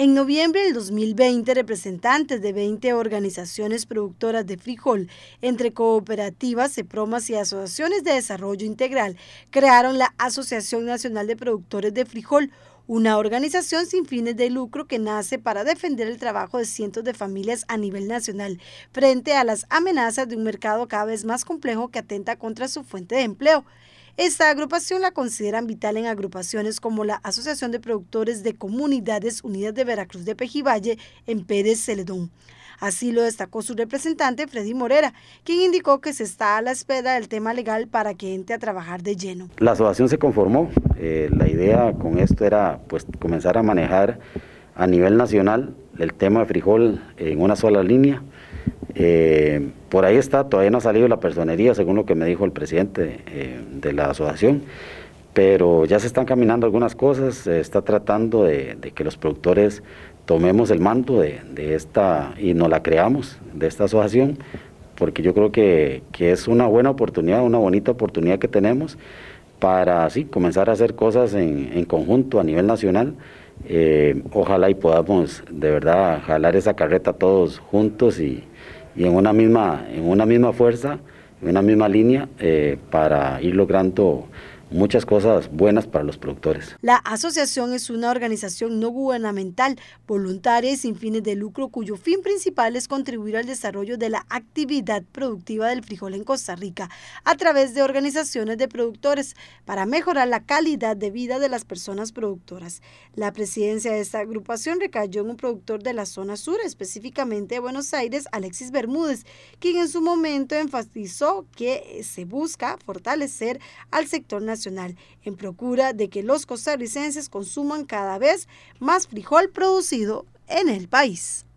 En noviembre del 2020, representantes de 20 organizaciones productoras de frijol, entre cooperativas, EPROMAS y asociaciones de desarrollo integral, crearon la Asociación Nacional de Productores de Frijol, una organización sin fines de lucro que nace para defender el trabajo de cientos de familias a nivel nacional frente a las amenazas de un mercado cada vez más complejo que atenta contra su fuente de empleo. Esta agrupación la consideran vital en agrupaciones como la Asociación de Productores de Comunidades Unidas de Veracruz de Pejivalle en Pérez Celedón. Así lo destacó su representante Freddy Morera, quien indicó que se está a la espera del tema legal para que entre a trabajar de lleno. La asociación se conformó, eh, la idea con esto era pues comenzar a manejar a nivel nacional el tema de frijol en una sola línea, eh, por ahí está, todavía no ha salido la personería, según lo que me dijo el presidente eh, de la asociación, pero ya se están caminando algunas cosas, se está tratando de, que los productores tomemos el mando de, esta, y nos la creamos, de esta asociación, porque yo creo que, es una buena oportunidad, una bonita oportunidad que tenemos para así comenzar a hacer cosas en, conjunto a nivel nacional. Eh, ojalá y podamos de verdad jalar esa carreta todos juntos y, y en una misma, en una misma fuerza, en una misma línea eh, para ir logrando muchas cosas buenas para los productores. La asociación es una organización no gubernamental, voluntaria y sin fines de lucro, cuyo fin principal es contribuir al desarrollo de la actividad productiva del frijol en Costa Rica a través de organizaciones de productores para mejorar la calidad de vida de las personas productoras. La presidencia de esta agrupación recayó en un productor de la zona sur, específicamente de Buenos Aires, Alexis Bermúdez, quien en su momento enfatizó que se busca fortalecer al sector nacional en procura de que los costarricenses consuman cada vez más frijol producido en el país.